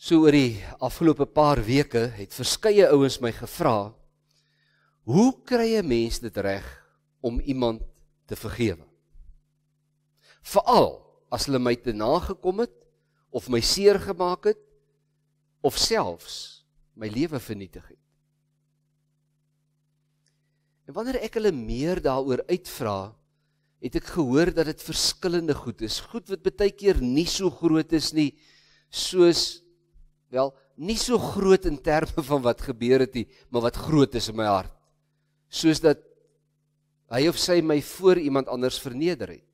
So oor die afgelope paar weke het verskeie ouens my gevra: "Hoe kry 'n mens dit reg om iemand te vergewe?" Veral as hulle my te nagekom het of my seer gemaak het of selfs my lewe vernietig het. En wanneer ek hulle meer daaroor uitvra, het ek gehoor dat dit verskillende goed is, goed wat baie keer nie so groot is nie, soos wel nie so groot in terme van wat gebeur het nie, maar wat groot is in my hart. Soos dat hy of sy my voor iemand anders verneder het.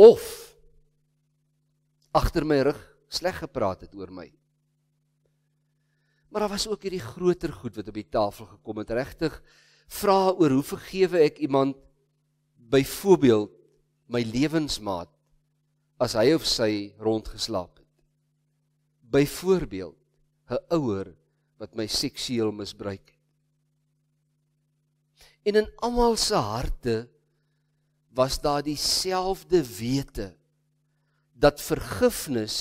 Of agter my rug sleg gepraat het oor my. Maar daar was ook hierdie groter goed wat op die tafel gekom het. Regtig vra oor hoe vergewe ek iemand byvoorbeeld my lewensmaat as hy of sy rondgeslaap byvoorbeeld 'n ouer wat my seksueel misbruik het. En in almal se harte was daar dieselfde wete dat vergifnis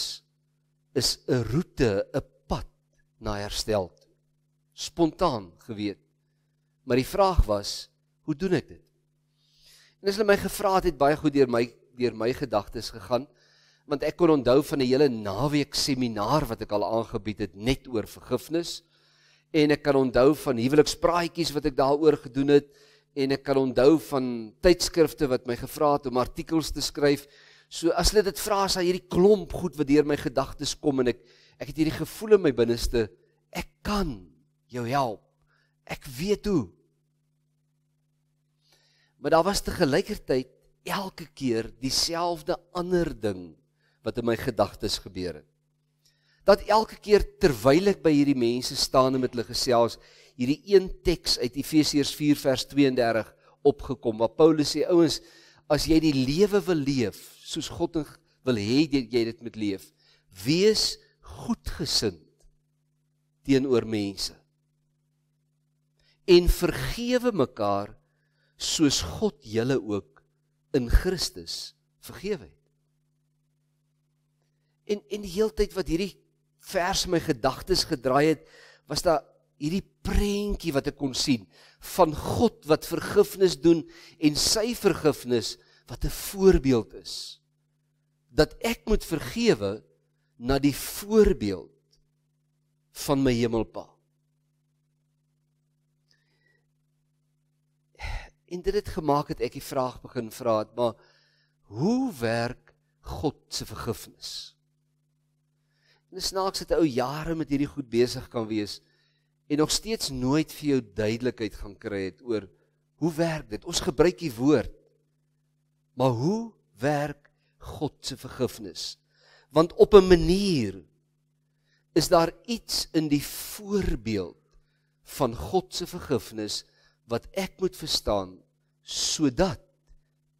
is 'n roete, 'n pad na herstel. Spontaan geweet. Maar die vraag was, hoe doen ek dit? En as hulle my gevra het, baie goed deur my deur my gedagtes gegaan want ek kon onthou van 'n hele naweek seminar wat ek al aangebied het net oor vergifnis en ek kan onthou van huwelikspraatjies wat ek daaroor gedoen het en ek kan onthou van tydskrifte wat my gevra het om artikels te skryf. So as hulle dit vra as hy hierdie klomp goed wat deur my gedagtes kom en ek ek het hierdie gevoel in my binneste ek kan jou help. Ek weet hoe. Maar daar was te gelykertyd elke keer dieselfde ander ding wat in my gedagtes gebeur het. Dat elke keer terwyl ek by hierdie mense staan en met hulle gesels, hierdie een teks uit Efesiërs 4 vers 32 opgekom waar Paulus sê ouens, as jy die lewe wil leef soos God wil hê jy dit moet leef, wees goedgesind teenoor mense. En vergewe mekaar soos God julle ook in Christus vergewe het. En en die hele tyd wat hierdie vers my gedagtes gedraai het, was daar hierdie prentjie wat ek kon sien van God wat vergifnis doen en sy vergifnis wat 'n voorbeeld is dat ek moet vergewe na die voorbeeld van my hemelpa. En dit het gemaak het ek die vraag begin vra het, maar hoe werk God se vergifnis? En dit snaaks dat 'n ou jare met hierdie goed besig kan wees en nog steeds nooit vir jou duidelikheid gaan kry het oor hoe werk dit? Ons gebruik die woord. Maar hoe werk God se vergifnis? Want op 'n manier is daar iets in die voorbeeld van God se vergifnis wat ek moet verstaan sodat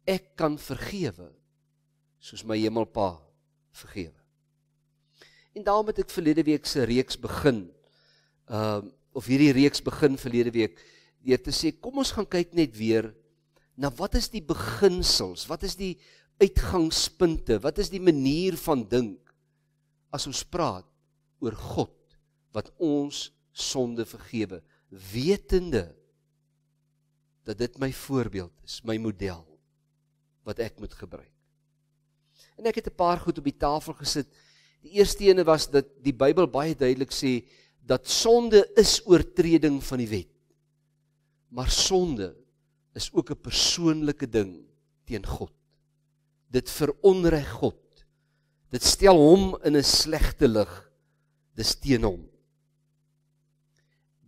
ek kan vergewe soos my hemelpa vergewe En daarom het ek verlede week se reeks begin. Ehm uh, of hierdie reeks begin verlede week deur te sê kom ons gaan kyk net weer na wat is die beginsels? Wat is die uitgangspunte? Wat is die manier van dink as ons praat oor God wat ons sonde vergewe, wetende dat dit my voorbeeld is, my model wat ek moet gebruik. En ek het 'n paar goed op die tafel gesit Die eerste ene was dat die Bybel baie duidelik sê dat sonde is oortreding van die wet. Maar sonde is ook 'n persoonlike ding teen God. Dit veronreg God. Dit stel hom in 'n slegte lig. Dis teen hom.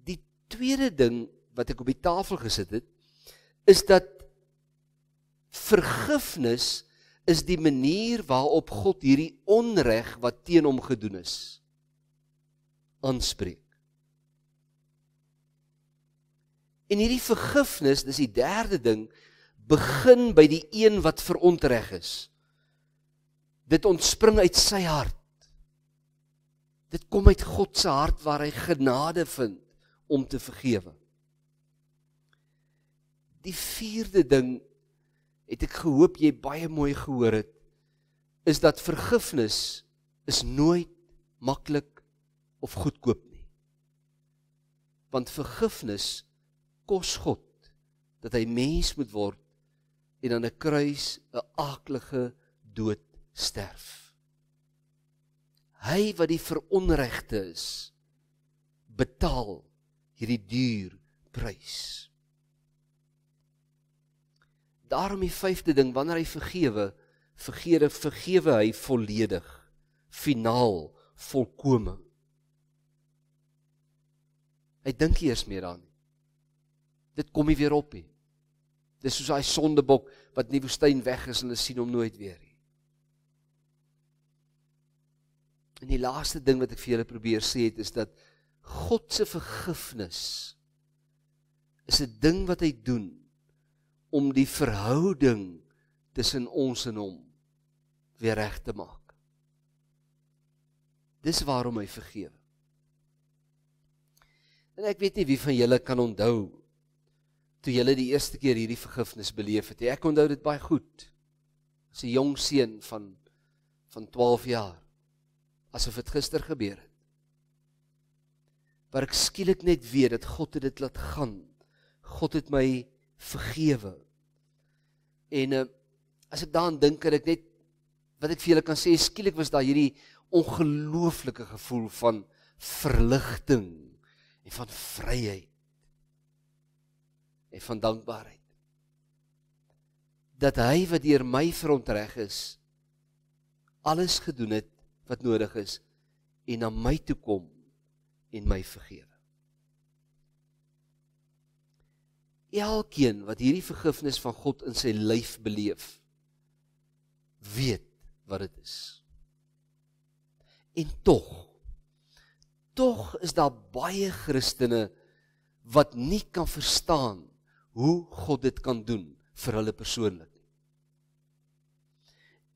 Die tweede ding wat ek op die tafel gesit het, is dat vergifnis is die manier waarop God hierdie onreg wat teen hom gedoen is aanspreek. En hierdie vergifnis, dis die derde ding, begin by die een wat verontreg is. Dit ontspring uit sy hart. Dit kom uit God se hart waar hy genade vind om te vergewe. Die vierde ding het ek gehoop jy baie mooi gehoor het is dat vergifnis is nooit maklik of goedkoop nie. Want vergifnis kos God dat hy mens moet word en aan 'n kruis 'n aaklige dood sterf. Hy wat die veronregte is betaal hierdie duur prys. Daarom die vyfde ding, wanneer hy vergewe, vergeere vergewe hy volledig, finaal, volkome. Hy dink nie eers meer daaraan nie. Dit kom nie weer op nie. Dis soos daai sondebok wat in die woestyn weg is en hulle sien hom nooit weer nie. En die laaste ding wat ek vir julle probeer sê het is dat God se vergifnis is 'n ding wat hy doen om die verhouding tussen ons en hom weer reg te maak. Dis waarom hy vergewe. En ek weet nie wie van julle kan onthou toe julle die eerste keer hierdie vergifnis beleef het nie. Ek onthou dit baie goed. As 'n jong seun van van 12 jaar asof dit gister gebeur het. Maar ek skielik net weet dat God het dit laat gaan. God het my vergewe. En eh, as ek daaraan dink, het ek net wat ek vir julle kan sê, skielik was daar hierdie ongelooflike gevoel van verligting en van vryheid en van dankbaarheid. Dat hy wat deur my verontreg is, alles gedoen het wat nodig is en na my toe kom en my vergewe. elkeen wat hierdie vergifnis van God in sy lyf beleef weet wat dit is. En tog tog is daar baie Christene wat nie kan verstaan hoe God dit kan doen vir hulle persoonlik.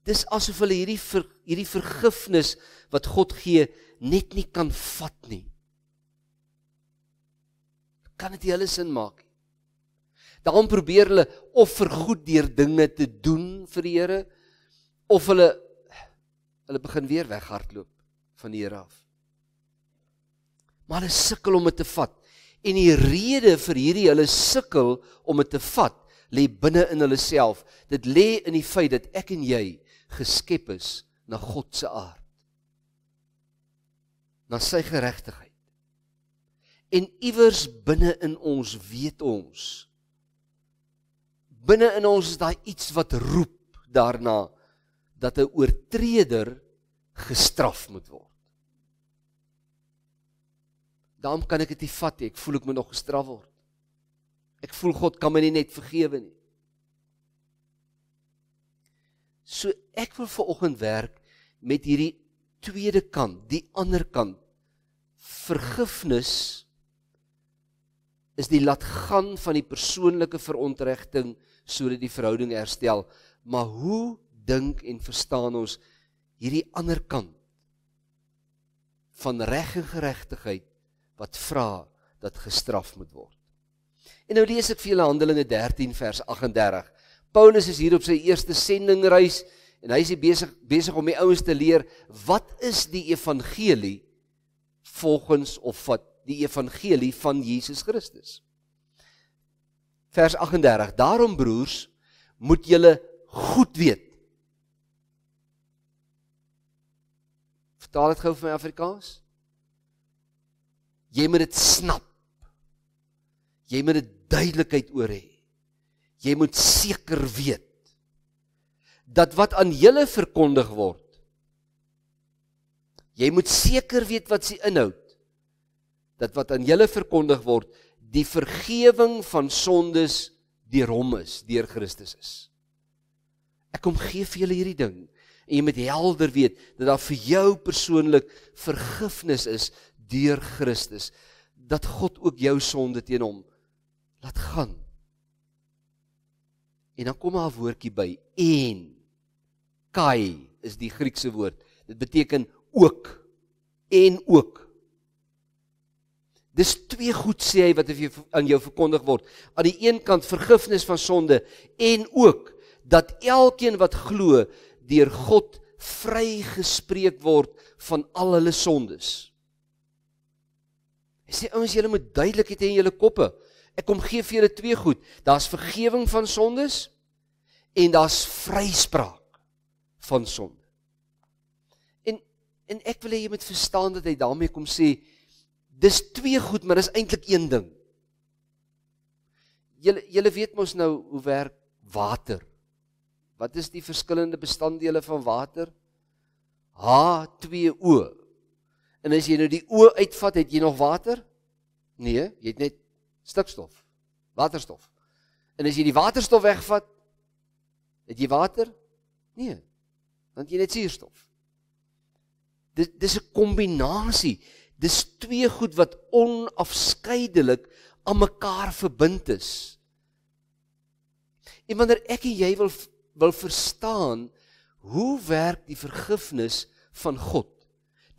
Dis asof hulle hierdie ver, hierdie vergifnis wat God gee net nie kan vat nie. Kan dit hulle sin maak? Daarom probeer hulle of vir goed deur dinge te doen vir die Here of hulle hulle begin weer weghardloop van die Here af. Maar hulle sukkel om dit te vat. En die rede vir hierdie hulle sukkel om dit te vat lê binne in hulle self. Dit lê in die feit dat ek en jy geskep is na God se aard. Na sy geregtigheid. En iewers binne in ons weet ons binne in ons is daar iets wat roep daarna dat 'n oortreder gestraf moet word. Daarom kan ek dit nie vat nie. Ek voel ek moet nog gestraf word. Ek voel God kan my nie net vergewe nie. So ek wil ver oggend werk met hierdie tweede kant, die ander kant. Vergifnis is die laat gaan van die persoonlike verontregting sodat die verhouding herstel. Maar hoe dink en verstaan ons hierdie ander kant van reg en geregtigheid wat vra dat gestraf moet word? En nou lees ek vir julle Handelinge 13 vers 38. Paulus is hier op sy eerste sendingreis en hy is besig besig om die ouens te leer wat is die evangelie volgens of wat die evangelie van Jesus Christus is vers 38. Daarom broers, moet julle goed weet. Vertaal dit gou vir my Afrikaans. Jy moet dit snap. Jy moet dit duidelikheid oor hê. Jy moet seker weet dat wat aan julle verkondig word, jy moet seker weet wat se inhoud dat wat aan julle verkondig word die vergewing van sondes deur hom is, deur Christus is. Ek kom gee vir julle hierdie ding en jy moet helder weet dat daar vir jou persoonlik vergifnis is deur Christus. Dat God ook jou sonde teen hom laat gaan. En dan kom haar woordjie by en kai is die Griekse woord. Dit beteken ook en ook Dis twee goed sê hy wat jou, aan jou verkondig word. Aan die een kant vergifnis van sonde en ook dat elkeen wat glo deur God vrygespreek word van al hulle sondes. Hy sê ouens julle moet duidelik hê in julle koppe. Ek kom gee vir julle twee goed. Daar's vergifnis van sondes en daar's vryspraak van sonde. En en ek wil hê jy moet verstaan dat hy daarmee kom sê dis twee goed, maar dis eintlik een ding. Julle julle weet mos nou hoe werk water. Wat is die verskillende bestanddele van water? H2O. En as jy nou die O uitvat, het jy nog water? Nee, jy het net stikstof. Waterstof. En as jy die waterstof wegvat, het jy water? Nee. Want jy het net suurstof. Dis dis 'n kombinasie dis twee goed wat onafskeidelik aan mekaar verbind is. En wanneer ek en jy wil wil verstaan hoe werk die vergifnis van God,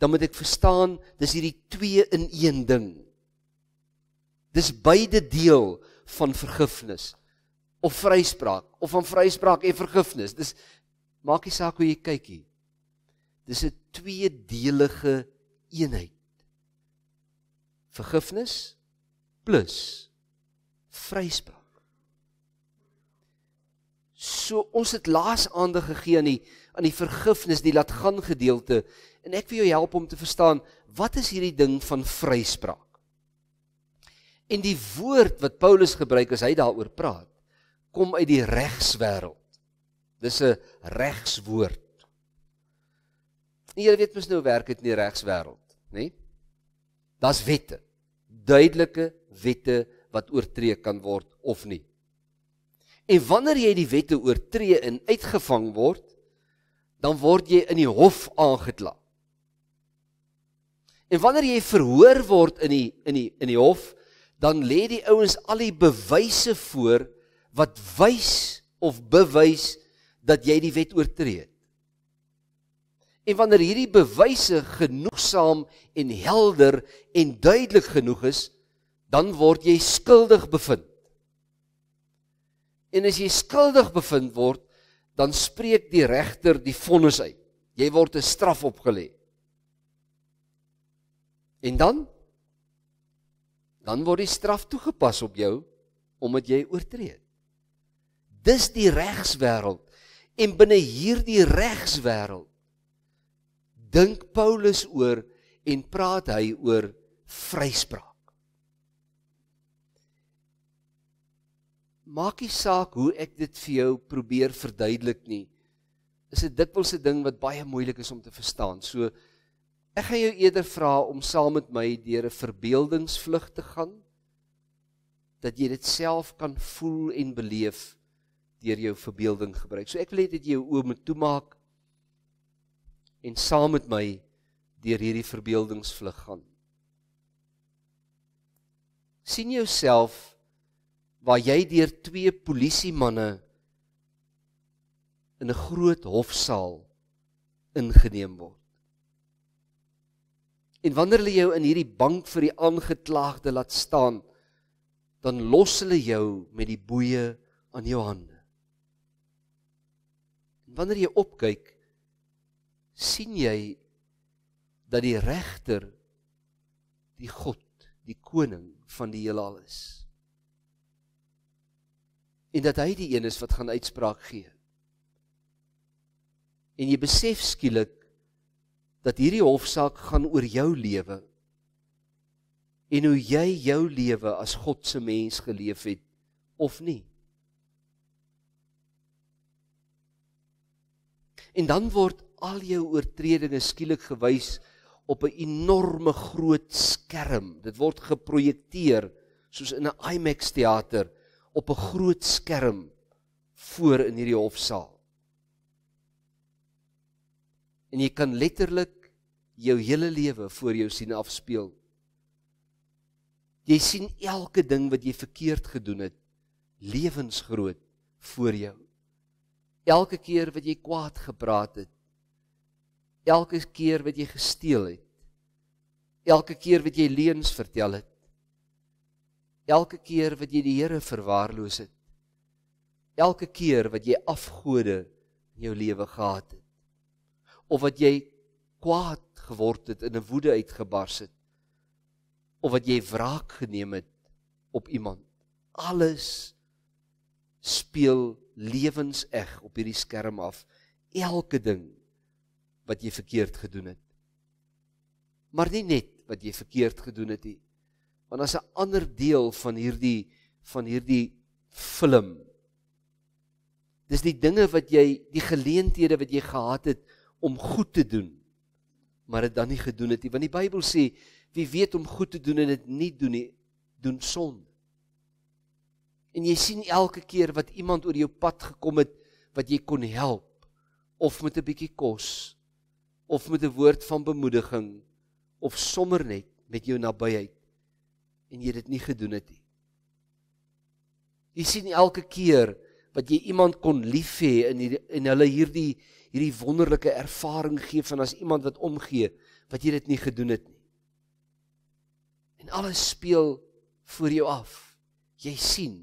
dan moet ek verstaan dis hierdie twee in een ding. Dis beide deel van vergifnis of vryspraak of van vryspraak en vergifnis. Dis maak nie saak hoe jy kyk hier. Dis 'n tweedelige eenheid vergifnis plus vryspraak. So ons het laas aande gegee aan die aan die vergifnis, die laat gaan gedeelte en ek wil jou help om te verstaan wat is hierdie ding van vryspraak. En die woord wat Paulus gebruik as hy daaroor praat, kom uit die regswêreld. Dis 'n regswoord. Jy weet mos nou werk dit in die regswêreld, nê? Nee? Das wette duidelike wette wat oortree kan word of nie. En wanneer jy die wette oortree en uitgevang word, dan word jy in die hof aangekla. En wanneer jy verhoor word in die in die in die hof, dan lê die ouens al die bewyse voor wat wys of bewys dat jy die wet oortree het. En wanneer hierdie bewyse genoegsaam en helder en duidelik genoeg is, dan word jy skuldig bevind. En as jy skuldig bevind word, dan spreek die regter die vonnis uit. Jy word 'n straf opgelê. En dan dan word die straf toegepas op jou omdat jy oortree het. Dis die regswêreld en binne hierdie regswêreld dink Paulus oor en praat hy oor vryspraak. Maakie saak hoe ek dit vir jou probeer verduidelik nie. Is dit dikwels 'n ding wat baie moeilik is om te verstaan. So ek gaan jou eerder vra om saam met my deur 'n verbeeldingsvlug te gaan dat jy dit self kan voel en beleef deur jou verbeelding gebruik. So ek wil hê dat jy jou oë moet toemaak en saam met my deur hierdie verbeeldingsvlug gaan. sien jouself waar jy deur twee polisiemanne in 'n groot hofsaal ingeneem word. En wanneer hulle jou in hierdie bank vir die aangeklaagde laat staan, dan los hulle jou met die boeye aan jou hande. En wanneer jy opkyk, sien jy dat die regter die God, die koning van die heelal is. En dat hy die een is wat gaan uitspraak gee. En jy besef skielik dat hierdie hofsaak gaan oor jou lewe en hoe jy jou lewe as God se mens geleef het of nie. En dan word al jou oortredinge skielik gewys op 'n enorme groot skerm. Dit word geprojekteer soos in 'n IMAX teater op 'n groot skerm voor in hierdie hofsaal. En jy kan letterlik jou hele lewe voor jou sien afspeel. Jy sien elke ding wat jy verkeerd gedoen het lewensgroot voor jou. Elke keer wat jy kwaad gepraat het, elke keer wat jy gesteel het elke keer wat jy leuns vertel het elke keer wat jy die Here verwaarloos het elke keer wat jy afgode in jou lewe gehad het of wat jy kwaad geword het in 'n woede uitgebars het of wat jy wraak geneem het op iemand alles speel lewensreg op hierdie skerm af elke ding wat jy verkeerd gedoen het. Maar nie net wat jy verkeerd gedoen het nie. Want daar's 'n ander deel van hierdie van hierdie film. Dis die dinge wat jy die geleenthede wat jy gehad het om goed te doen, maar dit dan nie gedoen het nie. Want die Bybel sê wie weet om goed te doen en dit nie doen nie, doen sonde. En jy sien elke keer wat iemand oor jou pad gekom het wat jy kon help of met 'n bietjie kos of met 'n woord van bemoediging of sommer net met jou nabyheid en jy dit nie gedoen het nie. Jy sien elke keer wat jy iemand kon lief hê in en hulle hierdie hierdie wonderlike ervaring gee van as iemand wat omgee wat jy dit nie gedoen het nie. En alles speel voor jou af. Jy sien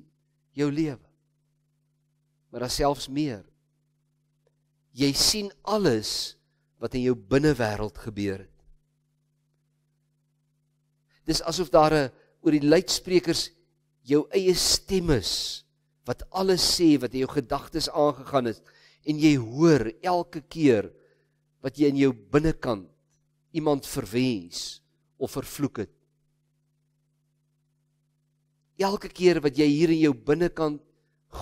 jou lewe. Maar daar selfs meer. Jy sien alles wat in jou binnewêreld gebeur het. Dis asof daar 'n oor die luidsprekers jou eie stem is wat alles sê wat in jou gedagtes aangegaan het en jy hoor elke keer wat jy in jou binnekant iemand verwens of vervloek het. Elke keer wat jy hier in jou binnekant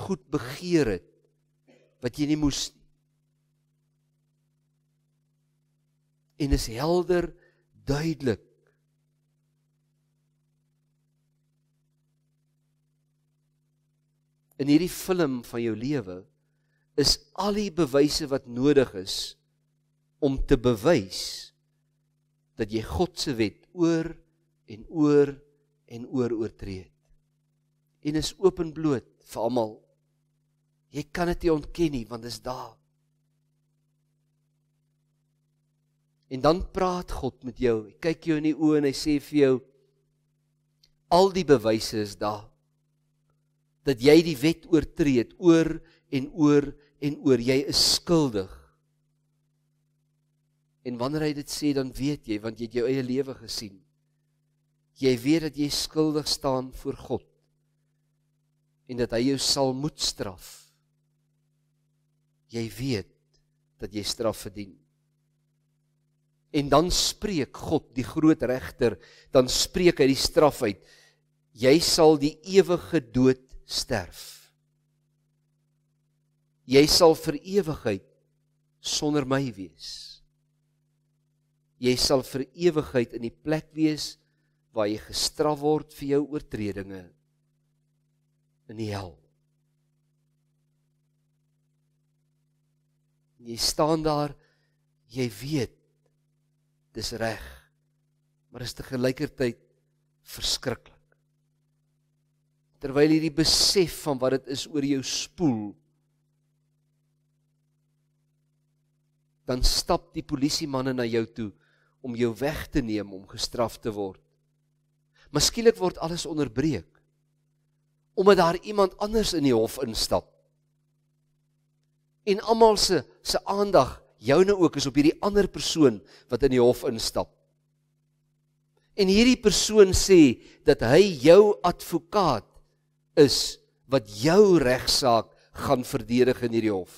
goed begeer het wat jy nie moes nie. en is helder duidelik. In hierdie film van jou lewe is al die bewyse wat nodig is om te bewys dat jy God se wet oor en oor en oor oortree het. En is openbloot vir almal. Jy kan dit nie ontken nie want dit is daar. En dan praat God met jou. Hy kyk jou in die oë en hy sê vir jou al die bewyse is daar dat jy die wet oortree het oor en oor en oor jy is skuldig. En wanneer hy dit sê, dan weet jy want jy het jou eie lewe gesien. Jy weet dat jy skuldig staan voor God en dat hy jou sal moet straf. Jy weet dat jy straf verdien. En dan spreek God, die groot regter, dan spreek hy die straf uit. Jy sal die ewige dood sterf. Jy sal vir ewigheid sonder my wees. Jy sal vir ewigheid in die plek wees waar jy gestraf word vir jou oortredinge in die hel. Jy staan daar, jy weet dis reg. Maar is te gelykertyd verskriklik. Terwyl hierdie besef van wat dit is oor jou spoel dan stap die polisiemanne na jou toe om jou weg te neem om gestraf te word. Miskien word alles onderbreek omdat daar iemand anders in die hof instap. En almal se se aandag joune ook is op hierdie ander persoon wat in die hof instap. En hierdie persoon sê dat hy jou advokaat is wat jou regsaak gaan verdedig in hierdie hof.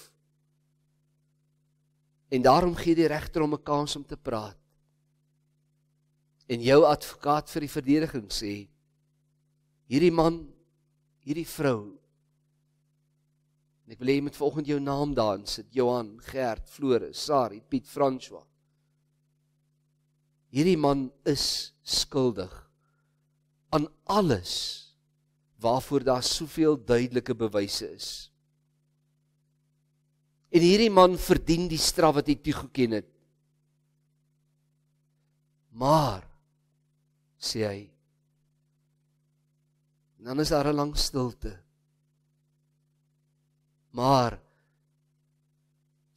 En daarom gee die regter hom 'n kans om te praat. En jou advokaat vir die verdediging sê: Hierdie man, hierdie vrou, En ek wil hê jy moet volgende jou naam daan sit. Johan, Gert, Floris, Sari, Piet, François. Hierdie man is skuldig aan alles waarvoor daar soveel duidelike bewyse is. En hierdie man verdien die straf wat hy toegeken het. Maar sê hy en dan is daar 'n lang stilte maar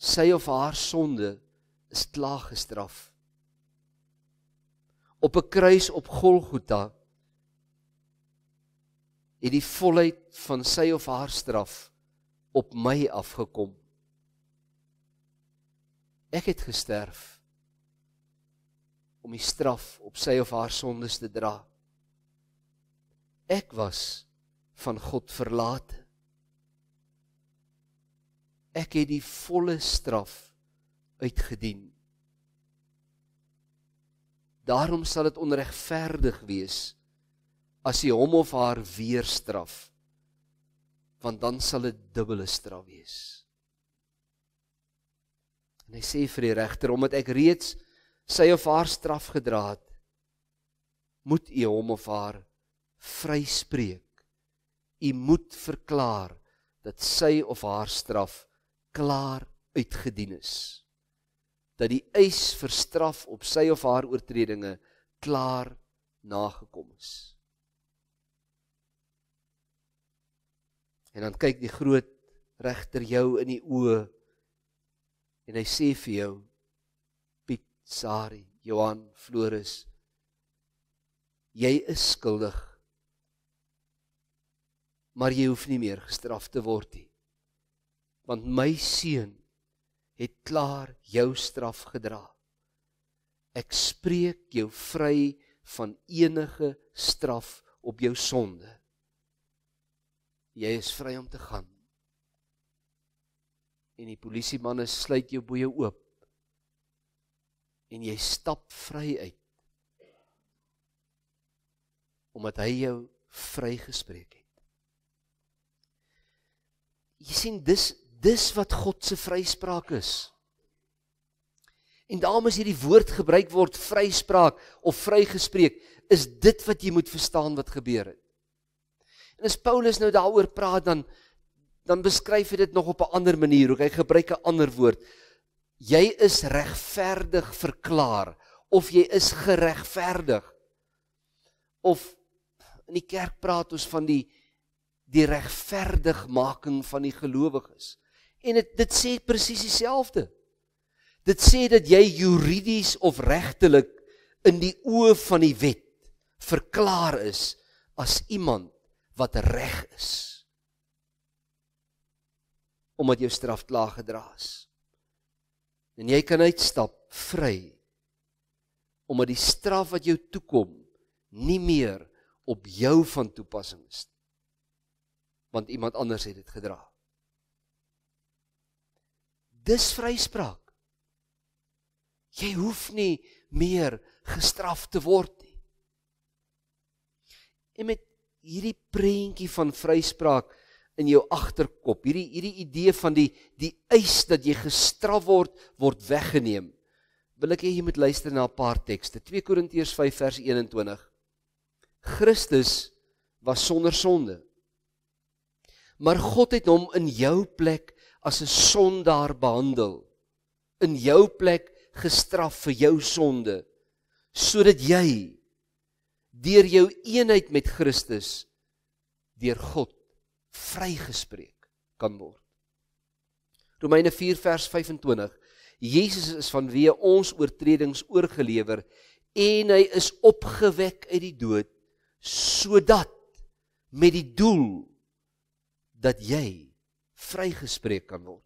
sy of haar sonde is klaar gestraf. Op 'n kruis op Golgotha het die volheid van sy of haar straf op my afgekom. Ek het gesterf om die straf op sy of haar sondes te dra. Ek was van God verlate ek het die volle straf uitgedien. Daarom sal dit onregverdig wees as hy hom of haar weer straf, want dan sal dit dubbele straf wees. En hy sê vir die regter omdat ek reeds sy of haar straf gedra het, moet u hom of haar vryspreek. U moet verklaar dat sy of haar straf klaar uitgedien is. Dat die eis vir straf op sy of haar oortredinge klaar nagekom is. En dan kyk die groot regter jou in die oë en hy sê vir jou Piet Sari, Johan Floris, jy is skuldig. Maar jy hoef nie meer gestraf te word nie want my seun het klaar jou straf gedra. Ek spreek jou vry van enige straf op jou sonde. Jy is vry om te gaan. En die polisiemanne sluit jou boeye oop. En jy stap vry uit. Omdat hy jou vrygespreek het. Jy sien dis Dis wat God se vryspraak is. En daarom is hierdie woord gebruik word vryspraak of vrygespreek is dit wat jy moet verstaan wat gebeur het. En as Paulus nou daaroor praat dan dan beskryf hy dit nog op 'n ander manier. Hy gebruik 'n ander woord. Jy is regverdig verklaar of jy is geregverdig. Of in die kerk praat ons van die die regverdigmaking van die gelowiges. En dit dit sê presies dieselfde. Dit sê dat jy juridies of regtelik in die oë van die wet verklaar is as iemand wat reg is. Omdat jou straf klaar gedra is. En jy kan uitstap vry omdat die straf wat jou toekom nie meer op jou van toepassing is nie. Want iemand anders het dit gedra. Dis vryspraak. Jy hoef nie meer gestraf te word nie. En met hierdie prentjie van vryspraak in jou agterkop, hierdie hierdie idee van die die eis dat jy gestraf word word weggeneem. Wil ek hê jy moet luister na 'n paar tekste. 2 Korintiërs 5 vers 21. Christus was sonder sonde. Maar God het hom in jou plek as 'n sondaar behandel in jou plek gestraf vir jou sonde sodat jy deur jou eenheid met Christus deur God vrygespreek kan word. Romeine 4 vers 25 Jesus is vanweë ons oortredings oorgelewer en hy is opgewek uit die dood sodat met die doel dat jy vrygespreek kan word.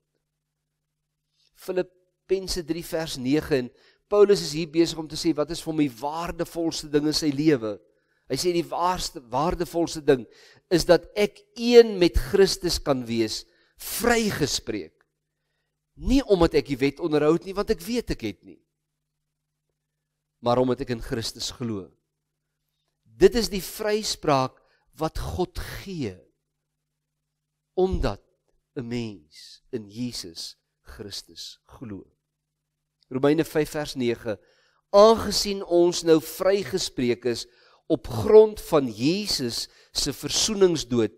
Filippense 3 vers 9 en Paulus is hier besig om te sê wat is vir hom die waardevolste ding in sy lewe. Hy sê die waarste waardevolste ding is dat ek een met Christus kan wees, vrygespreek. Nie omdat ek die wet onderhou nie, want ek weet ek het nie. Maar omdat ek in Christus glo. Dit is die vryspraak wat God gee omdat 'n mens in Jesus Christus glo. Romeine 5 vers 9 Aangesien ons nou vrygespreek is op grond van Jesus se versoeningsdood,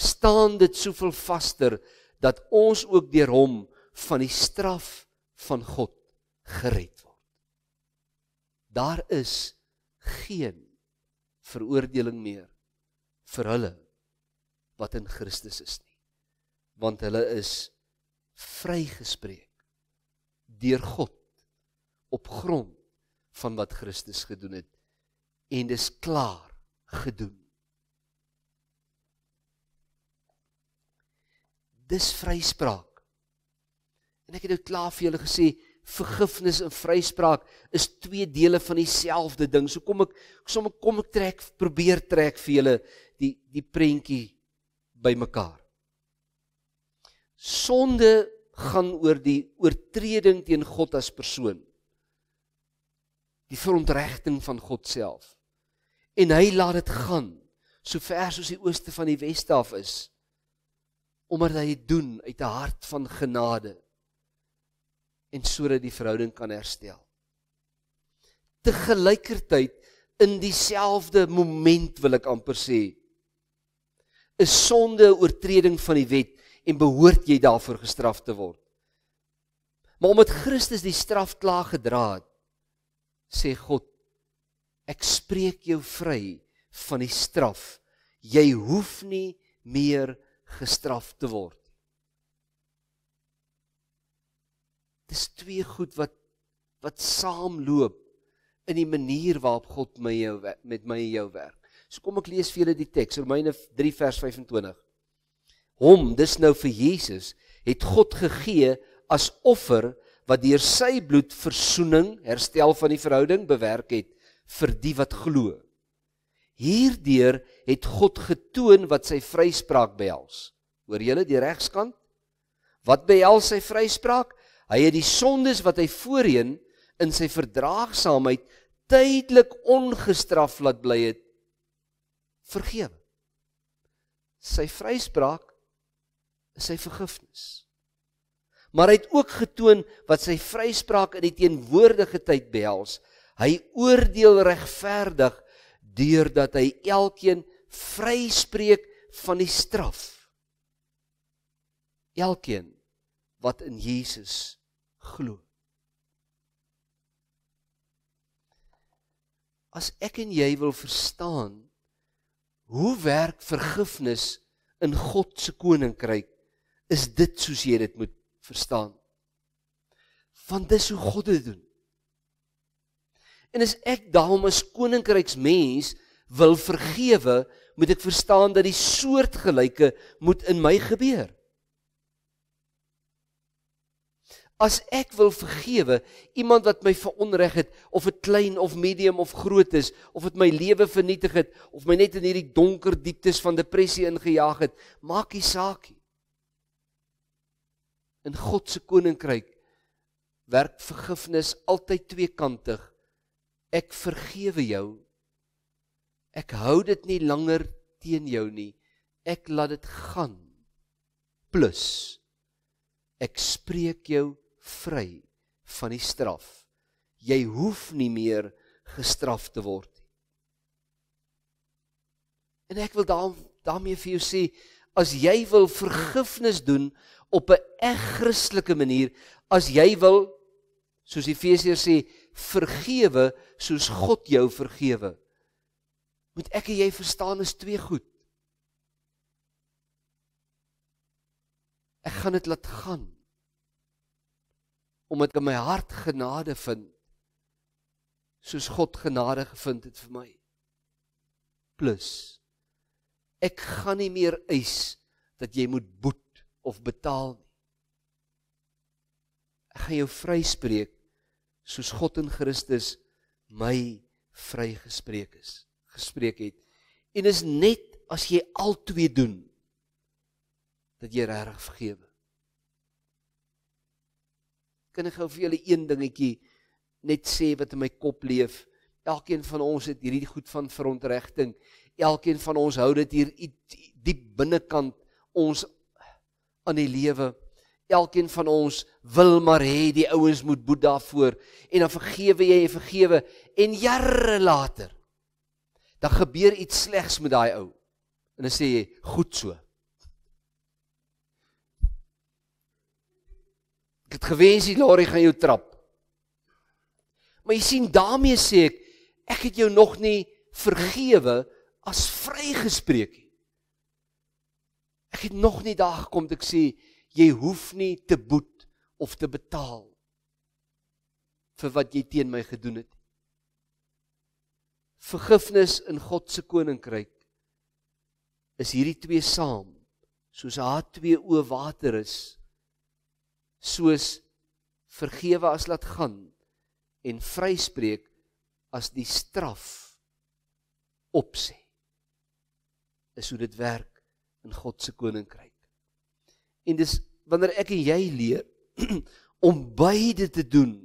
staan dit soveel vaster dat ons ook deur hom van die straf van God gered word. Daar is geen veroordeling meer vir hulle wat in Christus is. Nie want hulle is vrygespreek deur God op grond van wat Christus gedoen het en dis klaar gedoen. Dis vryspraak. En ek het nou klaar vir julle gesê vergifnis en vryspraak is twee dele van dieselfde ding. So kom ek sommer kom ek trek probeer trek vir julle die die prentjie bymekaar sonde gaan oor die oortreding teen God as persoon. Die verontregting van God self. En hy laat dit gaan so ver soos die ooste van die weste af is omdat hy dit doen uit 'n hart van genade en sodat die verhouding kan herstel. Te gelykertyd in dieselfde oomblik wil ek amper sê 'n sonde oortreding van die wet en behoort jy daarvoor gestraf te word. Maar omdat Christus die straf klaar gedra het, sê God, ek spreek jou vry van die straf. Jy hoef nie meer gestraf te word. Dis twee goed wat wat saamloop in die manier waarop God met jou met my en jou werk. So kom ek lees vir julle die teks Romeine 3 vers hom, dis nou vir Jesus, het God gegee as offer wat deur sy bloed verzoening, herstel van die verhouding bewerk het vir die wat glo. Hierdeur het God getoon wat sy vryspraak behels. Hoor julle die regskant? Wat behels sy vryspraak? Hy het die sondes wat hy voorheen in sy verdraagsaamheid tydelik ongestraf laat bly het vergewe. Sy vryspraak sy vergifnis. Maar hy het ook getoon wat sy vryspraak in die teenwoordige tyd behels. Hy oordeel regverdig deurdat hy elkeen vryspreek van die straf. Elkeen wat in Jesus glo. As ek en jy wil verstaan hoe werk vergifnis in God se koninkryk, is dit soos jy dit moet verstaan. Want dis hoe God dit doen. En as ek daarom as koninkryksmens wil vergewe, moet ek verstaan dat die soortgelyke moet in my gebeur. As ek wil vergewe iemand wat my veronreg het of 'n klein of medium of groot is of dit my lewe vernietig het of my net in hierdie donker dieptes van depressie ingejaag het, maak nie saak nie in God se koninkryk werk vergifnis altyd tweekantig. Ek vergewe jou. Ek hou dit nie langer teen jou nie. Ek laat dit gaan. Plus ek spreek jou vry van die straf. Jy hoef nie meer gestraf te word nie. En ek wil daar daarmee vir jou sê as jy wil vergifnis doen op 'n eg Christelike manier as jy wil soos Efesiërs sê vergewe soos God jou vergewe. Moet ek en jy verstaan is twee goed. Ek gaan dit laat gaan omdat ek in my hart genade vind soos God genade gevind het vir my. Plus ek gaan nie meer eis dat jy moet boet of betaal nie. Ek gaan jou vryspreek soos God in Christus my vrygespreek is, gespreek het. En is net as jy albei doen dat jy reg vergewe. Kan ek gou vir julle een dingetjie net sê wat in my kop leef? Elkeen van ons het hierdie goed van verontregting. Elkeen van ons hou dit hier diep binnekant ons aan die lewe. Elkeen van ons wil maar hê die ouens moet boet daarvoor en dan vergewe jy en vergewe en jare later dan gebeur iets slegs met daai ou. En dan sê jy goed so. Ek het gewens die lorry gaan jou trap. Maar jy sien daarmee sê ek ek het jou nog nie vergewe as vrygespreek nie het nog nie daag kom dat ek sê jy hoef nie te boet of te betaal vir wat jy teen my gedoen het. Vergifnis in God se koninkryk is hierdie twee saam. Soos H2O water is, soos vergewe as laat gaan en vryspreek as die straf opsê. Is hoe dit werk in God se koninkryk. En dis wanneer ek en jy leer om beide te doen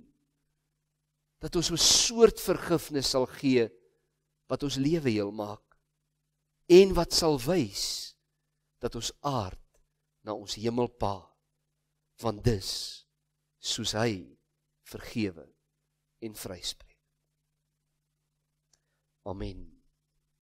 dat ons 'n soort vergifnis sal gee wat ons lewe heel maak en wat sal wys dat ons aard na ons hemelpa van dus soos hy vergewe en vryspreek. Amen.